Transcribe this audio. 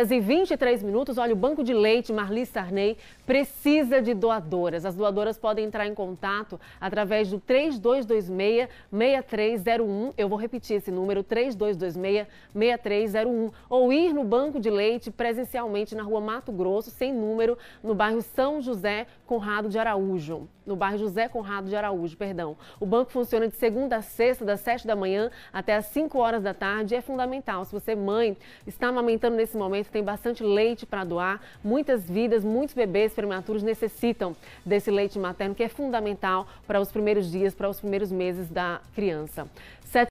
e 23 minutos, olha, o Banco de Leite Marli Sarney precisa de doadoras. As doadoras podem entrar em contato através do 3226-6301. Eu vou repetir esse número, 3226-6301. Ou ir no Banco de Leite presencialmente na rua Mato Grosso, sem número, no bairro São José Conrado de Araújo. No bairro José Conrado de Araújo, perdão. O banco funciona de segunda a sexta, das 7 da manhã até as 5 horas da tarde. É fundamental. Se você, mãe, está amamentando nesse momento, que tem bastante leite para doar. Muitas vidas, muitos bebês prematuros necessitam desse leite materno, que é fundamental para os primeiros dias, para os primeiros meses da criança.